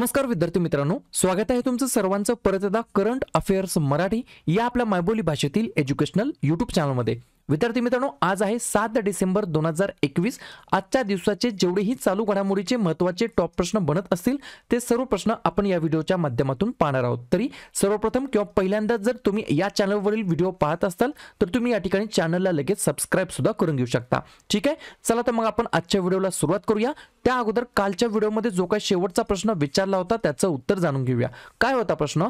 नमस्कार विद्यार्थी मित्रांनो स्वागत आहे तुमचं सर्वांचं परत एकदा करंट अफेअर्स मराठी या आपल्या मायबोली भाषेतील एज्युकेशनल युट्यूब चॅनलमध्ये विद्यार्थी मित्रांनो आज आहे सात डिसेंबर दोन हजार एकवीस आजच्या दिवसाचे जेवढेही चालू घडामोडीचे महत्वाचे टॉप प्रश्न बनत असतील ते सर्व प्रश्न आपण या व्हिडिओच्या माध्यमातून पाहणार आहोत तरी सर्वप्रथम किंवा पहिल्यांदा जर तुम्ही या चॅनलवरील व्हिडिओ पाहत असाल तर तुम्ही या ठिकाणी चॅनलला लगेच सबस्क्राईब सुद्धा करून घेऊ शकता ठीक आहे चला तर मग आपण आजच्या व्हिडिओला सुरुवात करूया त्या अगोदर कालच्या व्हिडिओमध्ये जो काही शेवटचा प्रश्न विचारला होता त्याचं उत्तर जाणून घेऊया काय होता प्रश्न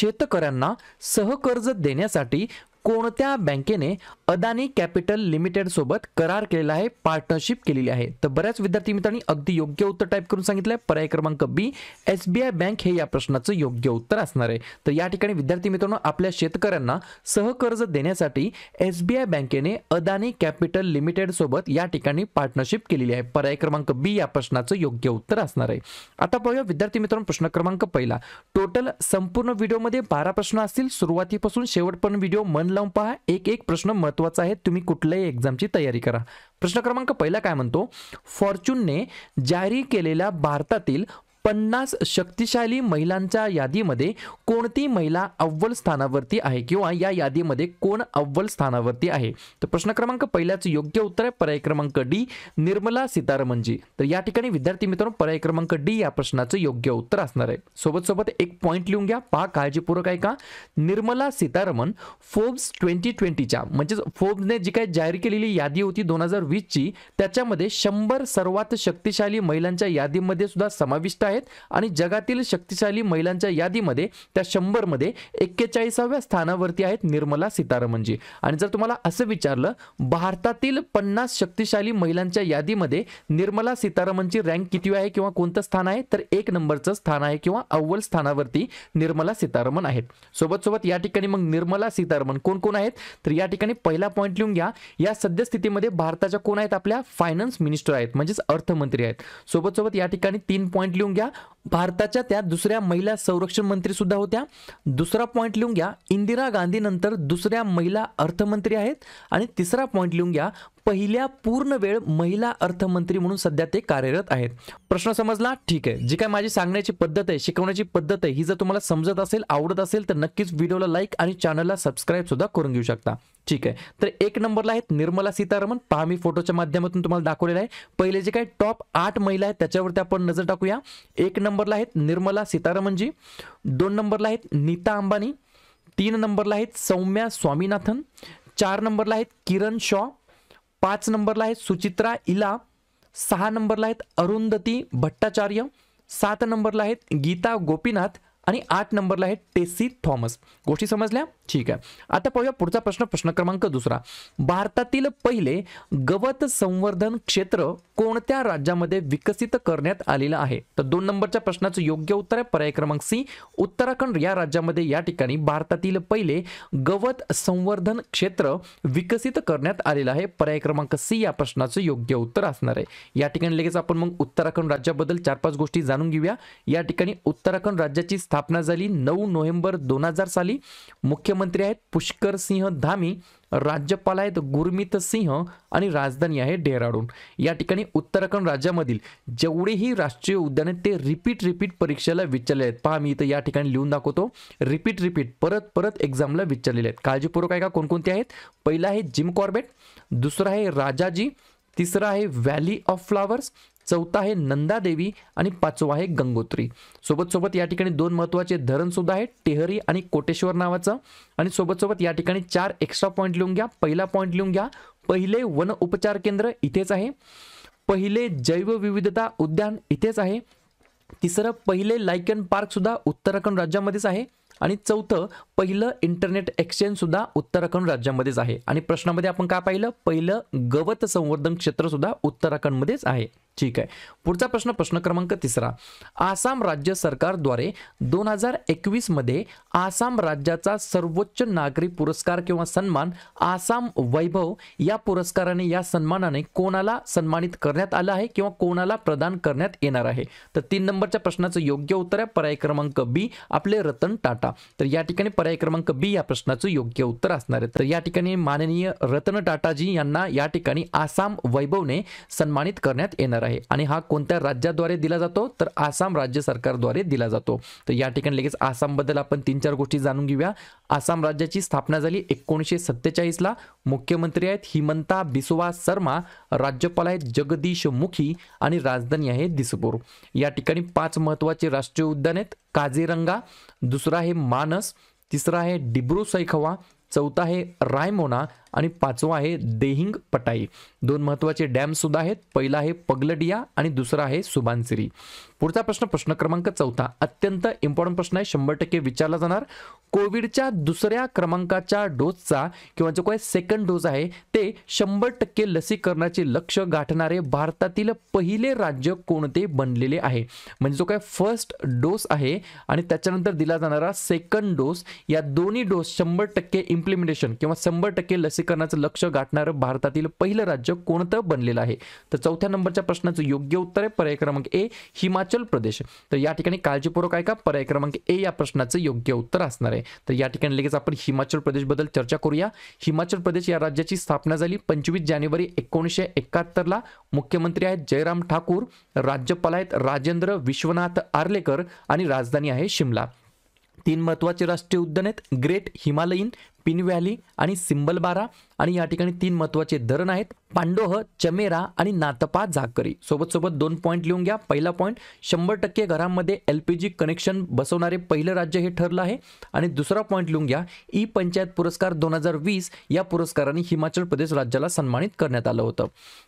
शेतकऱ्यांना सहकर्ज देण्यासाठी कोणत्या बँकेने अदानी कॅपिटल लिमिटेड सोबत करार केलेला आहे पार्टनरशिप केलेली आहे तर बऱ्याच विद्यार्थी मित्रांनी अगदी योग्य उत्तर टाईप करून सांगितलं आहे पर्याय क्रमांक B S B I bank हे या प्रश्नाचं योग्य उत्तर असणार आहे तर या ठिकाणी विद्यार्थी मित्रांनो आपल्या शेतकऱ्यांना सहकर्ज देण्यासाठी एस बी आय बँकेने अदानी कॅपिटल लिमिटेड सोबत या ठिकाणी पार्टनरशिप केलेली आहे पर्याय क्रमांक बी या प्रश्नाचं योग्य उत्तर असणार आहे आता पाहूया विद्यार्थी मित्रांनो प्रश्न क्रमांक पहिला टोटल संपूर्ण व्हिडिओमध्ये बारा प्रश्न असतील सुरुवातीपासून शेवटपर्यंत व्हिडिओ मन लावून पहा एक एक प्रश्न महत्वाचा आहे तुम्ही कुठल्याही एक्झामची तयारी करा प्रश्न क्रमांक पहिला काय म्हणतो फॉर्च्यूनने जारी केलेल्या भारतातील पन्नास शक्तिशाली महिलांच्या यादीमध्ये कोणती महिला अव्वल स्थानावरती आहे किंवा या यादीमध्ये कोण अव्वल स्थानावरती आहे तर प्रश्न क्रमांक पहिल्याचं योग्य उत्तर आहे पर्याय क्रमांक डी निर्मला सीतारामनजी तर या ठिकाणी विद्यार्थी मित्रांनो पर्याय क्रमांक डी या प्रश्नाचं योग्य उत्तर असणार आहे सोबत सोबत एक पॉईंट लिहून घ्या पहा काळजीपूर्वक आहे का निर्मला सीतारामन फोर्ब्स ट्वेंटी ट्वेंटीच्या म्हणजेच फोर्ब्सने जी काही जाहीर केलेली यादी होती दोन हजार वीसची त्याच्यामध्ये शंभर सर्वात शक्तिशाली महिलांच्या यादीमध्ये सुद्धा समाविष्ट आहे आहेत आणि जगातील शक्तिशाली महिलांच्या यादीमध्ये त्या शंभरमध्ये एक्केचाळीसाव्या स्थानावरती आहेत निर्मला सीतारामनजी आणि जर तुम्हाला असं विचारलं भारतातील पन्नास शक्तिशाली महिलांच्या यादीमध्ये निर्मला सीतारामनची रँक किती आहे किंवा कोणतं स्थान आहे तर एक नंबरचं स्थान आहे किंवा अव्वल स्थानावरती निर्मला सीतारामन आहेत सोबत सोबत या ठिकाणी मग निर्मला सीतारामन कोण कोण आहेत तर या ठिकाणी पहिला पॉईंट लिहून घ्या या सद्यस्थितीमध्ये भारताच्या कोण आहेत आपल्या फायनान्स मिनिस्टर आहेत म्हणजेच अर्थमंत्री आहेत सोबत सोबत या ठिकाणी तीन पॉईंट लिहून घ्या घ्या भारताच्या त्या दुसऱ्या महिला संरक्षण मंत्री सुद्धा होत्या दुसरा पॉइंट लिहून घ्या इंदिरा गांधी नंतर दुसऱ्या महिला अर्थमंत्री आहेत आणि तिसरा पॉईंट लिहून घ्या पहिल्या पूर्ण वेळ महिला अर्थमंत्री म्हणून सध्या ते कार्यरत आहेत प्रश्न समजला ठीक आहे जी काय माझी सांगण्याची पद्धत आहे शिकवण्याची पद्धत आहे ही जर तुम्हाला समजत असेल आवडत असेल तर नक्कीच व्हिडिओला लाईक आणि चॅनलला सबस्क्राईब सुद्धा करून घेऊ शकता ठीक आहे तर एक नंबरला आहेत निर्मला सीतारामन पहा मी फोटोच्या माध्यमातून तुम्हाला दाखवलेला आहे पहिले जे काही टॉप आठ महिला आहेत त्याच्यावरती आपण नजर टाकूया एक नंबरला आहेत निर्मला सीतारामनजी दोन नंबरला आहेत नीता अंबानी तीन नंबरला आहेत सौम्या स्वामीनाथन चार नंबरला आहेत किरण शॉ पाच नंबरला आहेत सुचित्रा इला सहा नंबरला आहेत अरुंधती भट्टाचार्य सात नंबरला आहेत गीता गोपीनाथ आणि आठ नंबरला आहेत टेसी थॉमस गोष्टी समजल्या ठीक आहे आता पाहूया पुढचा प्रश्न प्रश्न क्रमांक दुसरा भारतातील पहिले गवत संवर्धन क्षेत्र कोणत्या राज्यामध्ये विकसित करण्यात आलेलं आहे तर दोन नंबरच्या प्रश्नाचं योग्य उत्तर आहे पर्याय क्रमांक सी उत्तराखंड या राज्यामध्ये या ठिकाणी भारतातील पहिले गवत संवर्धन क्षेत्र विकसित करण्यात आलेलं आहे पर्याय क्रमांक सी या प्रश्नाचं योग्य उत्तर असणार आहे या ठिकाणी लगेच आपण मग उत्तराखंड राज्याबद्दल चार पाच गोष्टी जाणून घेऊया या ठिकाणी उत्तराखंड राज्याची स्थापना झाली नऊ नोव्हेंबर दोन साली मुख्य मुख्यमंत्री आहेत पुष्कर सिंह धामी राज्यपाल आहेत गुरमीत सिंह आणि राजधानी आहे डेहराडून या ठिकाणी उत्तराखंड राज्यामधील जेवढेही राष्ट्रीय उद्याने ते रिपीट रिपीट परीक्षेला विचारले आहेत पहा मी इथं या ठिकाणी लिहून दाखवतो रिपीट रिपीट परत परत एक्झामला विचारलेले आहेत काळजीपूर्वक आहे का कोणकोणते आहेत पहिला आहे जिम कॉर्बेट दुसरं आहे राजाजी तिसरा आहे व्हॅली ऑफ फ्लावर्स चौथा आहे नंदादेवी आणि पाचवा आहे गंगोत्री सोबत सोबत या ठिकाणी दोन महत्त्वाचे सुद्धा आहे टेहरी आणि कोटेश्वर नावाचं आणि सोबत सोबत या ठिकाणी चार एक्स्ट्रा पॉईंट लिहून घ्या पहिला पॉईंट लिहून घ्या पहिले वन उपचार केंद्र इथेच आहे पहिले जैवविविधता उद्यान इथेच आहे तिसरं पहिले लायकन सुद्धा उत्तराखंड राज्यामध्येच आहे आणि चौथं पहिलं इंटरनेट एक्सचेंज सुद्धा उत्तराखंड राज्यामध्येच आहे आणि प्रश्नामध्ये आपण काय पाहिलं पहिलं गवत संवर्धन क्षेत्र सुद्धा उत्तराखंडमध्येच आहे ठीक आहे पुढचा प्रश्न प्रश्न क्रमांक तिसरा आसाम राज्य सरकारद्वारे दोन हजार एकवीसमध्ये मध्ये आसाम राज्याचा सर्वोच्च नागरी पुरस्कार किंवा सन्मान आसाम वैभव या पुरस्काराने या सन्मानाने कोणाला सन्मानित करण्यात आलं आहे किंवा कोणाला प्रदान करण्यात येणार आहे तर तीन नंबरच्या प्रश्नाचं योग्य उत्तर आहे पर्याय क्रमांक बी आपले रतन टाटा तर या ठिकाणी पर्याय क्रमांक बी या प्रश्नाचं योग्य उत्तर असणार आहे तर या ठिकाणी माननीय रतन टाटाजी यांना या ठिकाणी आसाम वैभवने सन्मानित करण्यात येणार अधिकार आहे आणि हा कोणत्या राज्याद्वारे दिला जातो तर आसाम राज्य सरकारद्वारे दिला जातो तर या ठिकाणी लगेच आसामबद्दल आपण तीन चार गोष्टी जाणून घेऊया आसाम राज्याची स्थापना झाली एकोणीसशे सत्तेचाळीसला मुख्यमंत्री आहेत हिमंता बिस्वा शर्मा राज्यपाल आहेत जगदीश मुखी आणि राजधानी आहे दिसपूर या ठिकाणी पाच महत्त्वाचे राष्ट्रीय उद्यान आहेत काझीरंगा दुसरा आहे मानस तिसरा आहे डिब्रू सैखवा चौथा आहे रायमोना आणि पाचवा आहे देहिंग पटाई दोन महत्त्वाचे सुद्धा आहेत पहिला आहे पगलडिया आणि दुसरा आहे सुबानसिरी पुढचा प्रश्न प्रश्न क्रमांक चौथा अत्यंत इम्पॉर्टंट प्रश्न आहे शंभर टक्के विचारला जाणार कोविडच्या दुसऱ्या क्रमांकाच्या डोसचा किंवा जो काय सेकंड डोस आहे ते शंभर टक्के लसीकरणाचे लक्ष गाठणारे भारतातील पहिले राज्य कोणते बनलेले आहे म्हणजे जो काय फर्स्ट डोस आहे आणि त्याच्यानंतर दिला जाणारा सेकंड डोस या दोन्ही डोस शंभर टक्के इम्प्लिमेंटेशन किंवा शंभर टक्के लसी लसीकरणाचं लक्ष गाठणारं भारतातील पहिलं राज्य कोणतं बनलेलं आहे तर चौथ्या नंबरच्या प्रश्नाचं योग्य उत्तर आहे पर्याय क्रमांक ए हिमाचल प्रदेश तर या ठिकाणी काळजीपूर्वक आहे का पर्याय क्रमांक ए या प्रश्नाचं योग्य उत्तर असणार आहे तर या ठिकाणी लगेच आपण हिमाचल प्रदेशबद्दल चर्चा करूया हिमाचल प्रदेश या राज्याची स्थापना झाली पंचवीस जानेवारी एकोणीसशे एकाहत्तरला मुख्यमंत्री आहेत जयराम ठाकूर राज्यपाल आहेत राजेंद्र विश्वनाथ आर्लेकर आणि राजधानी आहे शिमला तीन महत्वाचे राष्ट्रीय उद्यान आहेत ग्रेट हिमालयीन पिन व्हॅली आणि सिंबलबारा आणि या ठिकाणी तीन महत्त्वाचे धरण आहेत पांडोह चमेरा आणि नातपा झाकरी सोबत सोबत दोन पॉईंट लिहून घ्या पहिला पॉईंट शंभर टक्के घरांमध्ये एल पी जी कनेक्शन बसवणारे पहिलं राज्य हे ठरलं आहे आणि दुसरा पॉईंट लिहून घ्या ई पंचायत पुरस्कार दोन हजार वीस या पुरस्काराने हिमाचल प्रदेश राज्याला सन्मानित करण्यात आलं होतं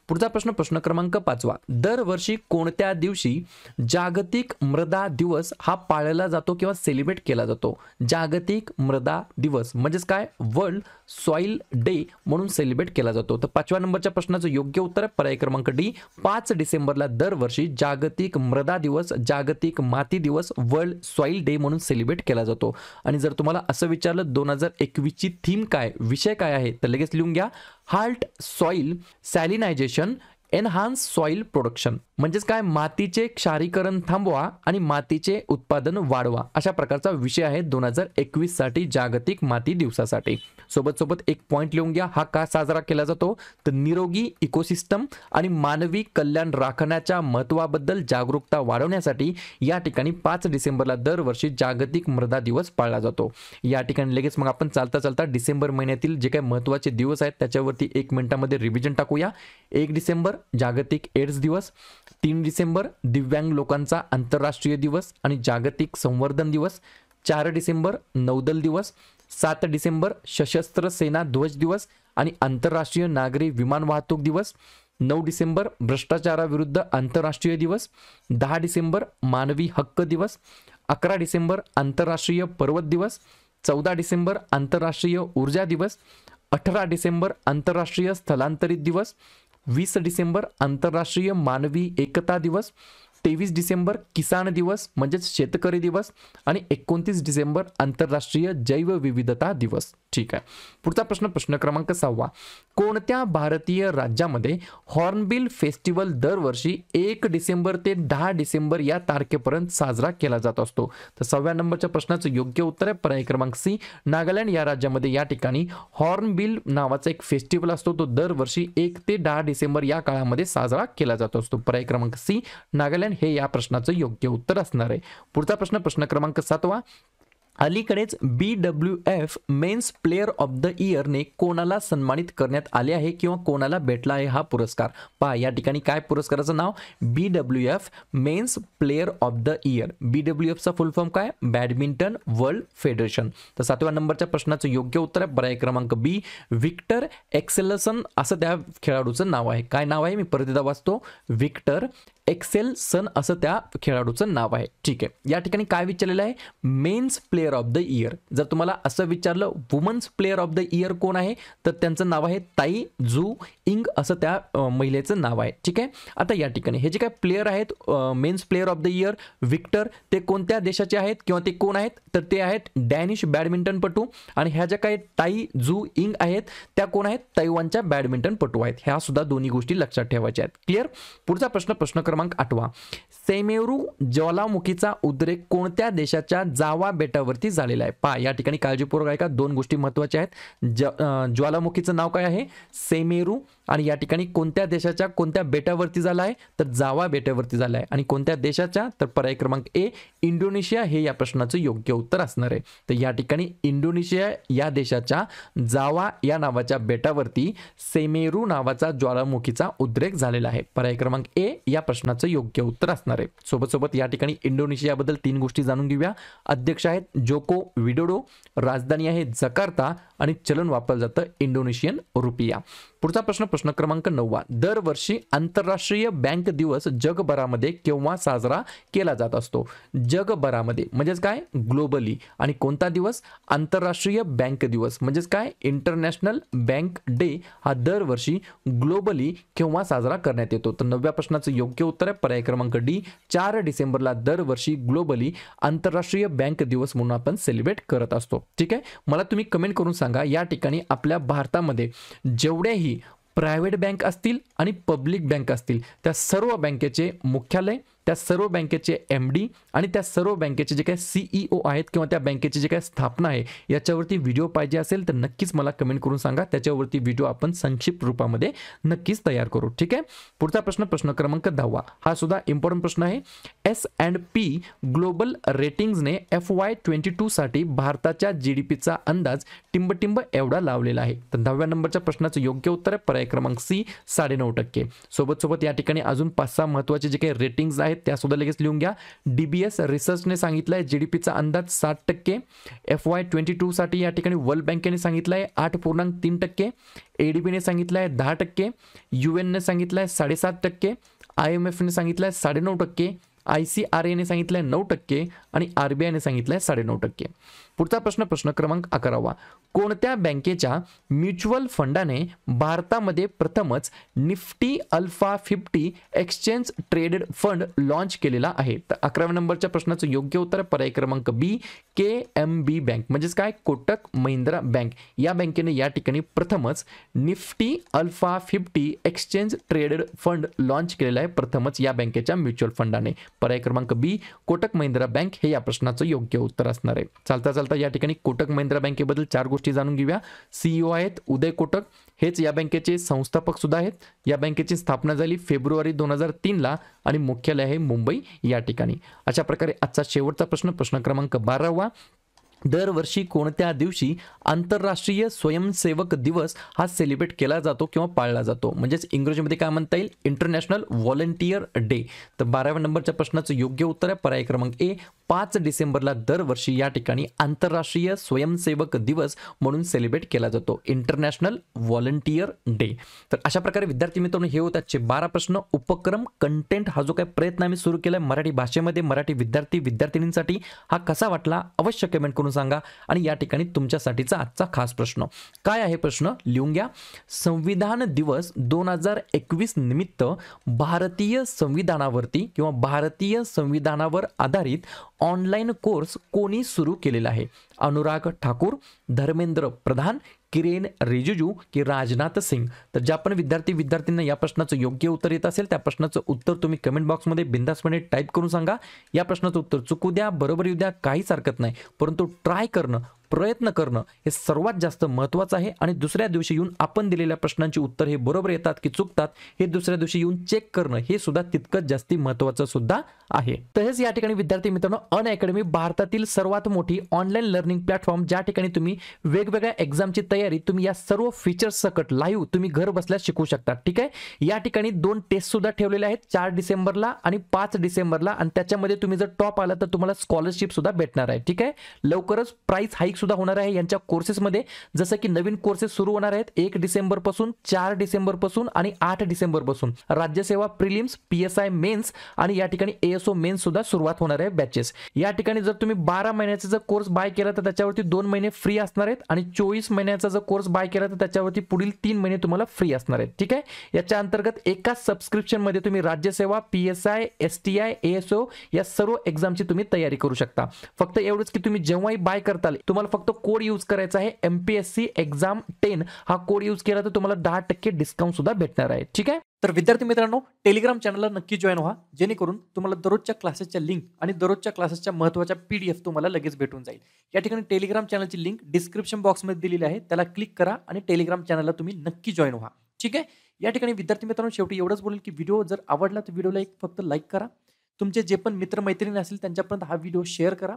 पुढचा प्रश्न प्रश्न क्रमांक पाचवा दरवर्षी कोणत्या दिवशी जागतिक मृदा दिवस हा पाळला जातो किंवा सेलिब्रेट केला जातो जागतिक मृदा दिवस म्हणजेच काय वर्ल्ड सॉइल डे म्हणून सेलिब्रेट केला जातो तर पाचव्या नंबरच्या प्रश्नाचं योग्य उत्तर आहे पर्याय क्रमांक डी पाच डिसेंबरला दरवर्षी जागतिक मृदा दिवस जागतिक माती दिवस वर्ल्ड सॉइल डे म्हणून सेलिब्रेट केला जातो आणि जर तुम्हाला असं विचारलं दोन हजार एकवीसची थीम काय विषय काय आहे तर लगेच लिहून घ्या halt soil salinization enhance soil production म्हणजेच काय मातीचे क्षारीकरण थांबवा आणि मातीचे उत्पादन वाढवा अशा प्रकारचा विषय आहे दोन हजार एकवीस साठी जागतिक माती दिवसासाठी सोबत सोबत एक पॉईंट लिहून घ्या हा का साजरा केला जातो तर निरोगी इकोसिस्टम आणि मानवी कल्याण राखण्याच्या महत्वाबद्दल जागरूकता वाढवण्यासाठी या ठिकाणी पाच डिसेंबरला दरवर्षी जागतिक मृदा दिवस पाळला जातो या ठिकाणी लगेच मग आपण चालता चालता डिसेंबर महिन्यातील जे काही महत्वाचे दिवस आहेत त्याच्यावरती एक मिनिटामध्ये रिव्हिजन टाकूया एक डिसेंबर जागतिक एड्स दिवस तीन डिसेंबर दिव्यांग लोकांचा आंतरराष्ट्रीय दिवस आणि जागतिक संवर्धन दिवस चार डिसेंबर नौदल दिवस सात डिसेंबर सशस्त्र सेना ध्वज दिवस आणि आंतरराष्ट्रीय नागरी विमान वाहतूक दिवस नऊ डिसेंबर भ्रष्टाचाराविरुद्ध आंतरराष्ट्रीय दिवस दहा डिसेंबर मानवी हक्क दिवस अकरा डिसेंबर आंतरराष्ट्रीय पर्वत दिवस चौदा डिसेंबर आंतरराष्ट्रीय ऊर्जा दिवस अठरा डिसेंबर आंतरराष्ट्रीय स्थलांतरित दिवस वीस डिसेंबर आंतरराष्ट्रीय मानवी एकता दिवस तेवीस डिसेंबर किसान दिवस म्हणजेच शेतकरी दिवस आणि एकोणतीस डिसेंबर आंतरराष्ट्रीय जैवविविधता दिवस ठीक आहे पुढचा प्रश्न प्रश्न क्रमांक सहावा कोणत्या भारतीय राज्यामध्ये हॉर्नबिल फेस्टिवल दरवर्षी एक डिसेंबर ते दहा डिसेंबर या तारखेपर्यंत साजरा केला जात असतो तर सहाव्या नंबरच्या प्रश्नाचं योग्य उत्तर आहे पर्याय क्रमांक सी नागालँड या राज्यामध्ये या ठिकाणी हॉर्नबिल नावाचा एक फेस्टिवल असतो तो दरवर्षी एक ते दहा डिसेंबर या काळामध्ये साजरा केला जात असतो पर्याय क्रमांक सी नागालँड हे या प्रश्नाचं योग्य उत्तर असणार आहे पुढचा प्रश्न प्रश्न क्रमांक सातवा अलीकडेच B W F men's player of the इयरने कोणाला सन्मानित करण्यात आले आहे किंवा कोणाला भेटला आहे हा पुरस्कार पहा या ठिकाणी काय पुरस्काराचं नाव B W F men's player of the year B W एफचा फुल फॉर्म काय बॅडमिंटन वर्ल्ड फेडरेशन तर सातव्या नंबरच्या प्रश्नाचं योग्य उत्तर आहे पर्याय क्रमांक बी विक्टर एक्सेलसन असं त्या खेळाडूचं नाव आहे काय नाव आहे मी परत एकदा वाचतो विक्टर एक्सेल सन असं त्या खेळाडूचं नाव आहे ठीक आहे या ठिकाणी काय विचारलेलं आहे men's player of the year जर तुम्हाला असं विचारलं women's player of the year कोण आहे तर त्यांचं नाव आहे ताई जू इंग असं त्या महिलेचं नाव आहे ठीक आहे आता या ठिकाणी हे जे काय प्लेअर आहेत men's player of the year Viktor ते कोणत्या देशाचे आहेत किंवा ते कोण आहेत तर ते आहेत डॅनिश बॅडमिंटनपटू आणि ह्या ज्या काही ताई जू इंग आहेत त्या कोण आहेत तैवानच्या बॅडमिंटनपटू आहेत ह्या सुद्धा दोन्ही गोष्टी लक्षात ठेवायच्या आहेत क्लिअर पुढचा प्रश्न प्रश्न क्रमांक आठवा सेमेरू ज्वालामुखीचा उद्रेक कोणत्या देशाच्या जावा बेटावरती झालेला आहे पा या ठिकाणी काळजीपूर्वक ऐका दोन गोष्टी महत्वाच्या आहेत ज्वालामुखीचं नाव काय आहे सेमेरू आणि या ठिकाणी कोणत्या देशाच्या कोणत्या बेटावरती झाला आहे तर जावा बेटावरती झाला आहे आणि कोणत्या देशाच्या तर पर्याय क्रमांक ए इंडोनेशिया हे या प्रश्नाचं योग्य उत्तर असणार आहे तर या ठिकाणी इंडोनेशिया या देशाच्या जावा या नावाच्या बेटावरती सेमेरू नावाचा ज्वालामुखीचा उद्रेक झालेला आहे पर्याय क्रमांक ए या प्रश्नाचं योग्य उत्तर असणार आहे सोबत सोबत या ठिकाणी इंडोनेशियाबद्दल तीन गोष्टी जाणून घेऊया अध्यक्ष आहेत जोको विडोडो राजधानी आहे जकार्ता आणि चलन वापरलं जातं इंडोनेशियन रुपिया पुढचा प्रश्न प्रश्न क्रमांक नववा दरवर्षी आंतरराष्ट्रीय बँक दिवस जगभरामध्ये केव्हा साजरा केला जात असतो जगभरामध्ये म्हणजेच काय ग्लोबली आणि कोणता दिवस आंतरराष्ट्रीय बँक दिवस म्हणजेच काय इंटरनॅशनल बँक डे हा दरवर्षी ग्लोबली केव्हा साजरा करण्यात येतो तर नवव्या प्रश्नाचं योग्य उत्तर आहे पर्याय क्रमांक डी चार डिसेंबरला दरवर्षी ग्लोबली आंतरराष्ट्रीय बँक दिवस म्हणून आपण सेलिब्रेट करत असतो ठीक आहे मला तुम्ही कमेंट करून सांगा या ठिकाणी आपल्या भारतामध्ये जेवढ्याही प्रायव्हेट बँक असतील आणि पब्लिक बँक असतील त्या सर्व बँकेचे मुख्यालय त्या सर्व बँकेचे एम डी आणि त्या सर्व बँकेचे जे काही सीईओ e आहेत किंवा त्या बँकेची जे काही स्थापना आहे याच्यावरती व्हिडिओ पाहिजे असेल तर नक्कीच मला कमेंट करून सांगा त्याच्यावरती व्हिडिओ आपण संक्षिप्त रूपामध्ये नक्कीच तयार करू ठीक आहे पुढचा प्रश्न प्रश्न क्रमांक दहावा हा सुद्धा इम्पॉर्टंट प्रश्न आहे एस अँड पी ग्लोबल रेटिंग्सने एफ वाय ट्वेंटी साठी भारताच्या जी डी पीचा अंदाज टिंबटिंब एवढा लावलेला आहे तर दहाव्या नंबरच्या प्रश्नाचं योग्य उत्तर आहे पर्याय क्रमांक सी साडेनऊ टक्के सोबत सोबत या ठिकाणी अजून पाच सहा महत्त्वाचे जे काही रेटिंग्स आहेत आहेत त्या सुद्धा लगेच लिहून घ्या डीबीएस रिसर्चने सांगितलंय जीडीपीचा जी डी पीचा अंदाज सात टक्के एफ वाय ट्वेंटी टूसाठी या ठिकाणी वर्ल्ड बँकेने सांगितलंय आठ पूर्णांक तीन टक्के ए डी बीने दहा टक्के यू एनने साडेसात टक्के आय एम एफने सांगितलंय साडेनऊ टक्के आय सी आर एने सांगितलंय नऊ टक्के आणि आरबीआयने सांगितलंय साडेनऊ टक्के पुढचा प्रश्न प्रश्न क्रमांक अकरावा कोणत्या बँकेच्या म्युच्युअल फंडाने भारतामध्ये प्रथमच Nifty alpha fifty exchange traded fund launch केलेला आहे तर अकराव्या नंबरच्या प्रश्नाचं योग्य उत्तर पर्याय क्रमांक बी के एम बी बँक म्हणजेच काय कोटक महिंद्रा बँक या बँकेने या ठिकाणी प्रथमच Nifty alpha fifty exchange traded fund launch केलेला आहे प्रथमच या बँकेच्या म्युच्युअल फंडाने पर्याय क्रमांक बी कोटक महिंद्रा बँक हे या प्रश्नाचं योग्य उत्तर असणार आहे चालता चालता चालता या ठिकाणी कोटक महिंद्रा बँकेबद्दल चार गोष्टी जाणून घेऊया सीईओ e आहेत उदय कोटक हेच या बँकेचे संस्थापक सुद्धा आहेत या बँकेची स्थापना झाली फेब्रुवारी दोन हजार तीनला आणि मुख्यालय आहे मुंबई या ठिकाणी अशा प्रकारे आजचा शेवटचा प्रश्न प्रश्न क्रमांक बारावा दरवर्षी कोणत्या दिवशी आंतरराष्ट्रीय स्वयंसेवक दिवस हा सेलिब्रेट केला जातो किंवा पाळला जातो म्हणजेच इंग्रजीमध्ये काय म्हणता येईल इंटरनॅशनल व्हॉलंटिअर डे तर बाराव्या नंबरच्या प्रश्नाचं योग्य उत्तर आहे पर्याय क्रमांक ए पाच डिसेंबरला दरवर्षी या ठिकाणी आंतरराष्ट्रीय स्वयंसेवक दिवस म्हणून सेलिब्रेट केला जातो इंटरनॅशनल व्हॉलंटियर डे तर अशा प्रकारे विद्यार्थी मित्रांनो हे होत आजचे बारा प्रश्न उपक्रम कंटेंट हा जो काय प्रयत्न आम्ही सुरू केला मराठी भाषेमध्ये मराठी विद्यार्थी विद्यार्थिनींसाठी हा कसा वाटला अवश्य कमेंट करून सांगा आणि या ठिकाणी तुमच्यासाठीचा आजचा खास प्रश्न काय आहे प्रश्न लिहून घ्या संविधान दिवस दोन हजार एकवीस निमित्त भारतीय संविधानावरती किंवा भारतीय संविधानावर आधारित ऑनलाईन कोर्स कोणी सुरू केलेला आहे अनुराग ठाकूर धर्मेंद्र प्रधान किरेन रिजिजू की राजनाथ सिंग तर ज्या पण विद्यार्थी विद्यार्थ्यांना या प्रश्नाचं योग्य उत्तर येत असेल त्या प्रश्नाचं उत्तर तुम्ही कमेंट बॉक्समध्ये बिंदासपणे टाईप करून सांगा या प्रश्नाचं उत्तर चुकू द्या बरोबर येऊ द्या काहीच हरकत नाही परंतु ट्राय करणं प्रयत्न करणं हे सर्वात जास्त महत्त्वाचं आहे आणि दुसऱ्या दिवशी येऊन आपण दिलेल्या प्रश्नांची उत्तर हे बरोबर येतात की चुकतात हे दुसऱ्या दिवशी येऊन चेक करणं हे सुद्धा तितकंच जास्त महत्वाचं सुद्धा आहे तसेच या ठिकाणी विद्यार्थी मित्रांनो अन अकॅडमी भारतातील सर्वात मोठी ऑनलाईन लर्निंग प्लॅटफॉर्म ज्या ठिकाणी तुम्ही वेगवेगळ्या एक्झामची तयारी तुम्ही या सर्व फीचर्स सकट लाईव्ह तुम्ही घर बसल्या शिकू शकता ठीक आहे या ठिकाणी दोन टेस्ट सुद्धा ठेवलेले आहेत चार डिसेंबरला आणि पाच डिसेंबरला आणि त्याच्यामध्ये तुम्ही जर टॉप आला तर तुम्हाला स्कॉलरशिप सुद्धा भेटणार आहे ठीक आहे लवकरच प्राइस हाईक सुद्धा होणार आहे यांच्या कोर्सेसमध्ये जसं की नवीन कोर्सेस सुरू होणार आहेत एक डिसेंबरपासून चार डिसेंबरपासून आणि आठ डिसेंबरपासून राज्यसेवा प्रिलिम्स पीएसआय मेन्स आणि या ठिकाणी एएसओ मेन्स सुद्धा सुरुवात होणार आहे बॅचेस या ठिकाणी जर तुम्ही बारा महिन्याचा जर कोर्स बाय केला तर त्याच्यावरती दोन महिने फ्री असणार आहेत आणि चोवीस महिन्याचा जर कोर्स बाय केला तर त्याच्यावरती पुढील तीन महिने तुम्हाला फ्री असणार आहेत ठीक आहे याच्या अंतर्गत एकाच मध्ये तुम्ही राज्यसेवा P S S T I ASO या सर्व एक्झामची तुम्ही तयारी करू शकता फक्त एवढंच की तुम्ही जेव्हाही बाय करताल तुम्हाला फक्त कोड यूज करायचा आहे M P S C exam ten हा कोड यूज केला तर तुम्हाला दहा टक्के डिस्काउंट सुद्धा भेटणार आहे ठीक आहे तर विद्यार्थी मित्रांनो टेलिग्राम चॅनलला नक्की जॉईन व्हा जेणेकरून तुम्हाला दररोजच्या क्लासेसच्या लिंक आणि दररोजच्या क्लासेसच्या महत्वाच्या पी डी एफ तुम्हाला लगेच भेटून जाईल या ठिकाणी टेलिग्राम चॅनलची लिंक डिस्क्रिप्शन बॉक्समध्ये दिलेली आहे त्याला क्लिक करा आणि टेलिग्राम चॅनलला तुम्ही नक्की जॉईन व्हा ठीक आहे या ठिकाणी विद्यार्थी मित्रांनो शेवटी एवढंच बोलेल की व्हिडिओ जर आवडला तर व्हिडिओला एक फक्त लाईक करा तुमचे जे पण मित्रमैत्रिणी असतील त्यांच्यापर्यंत हा व्हिडिओ शेअर करा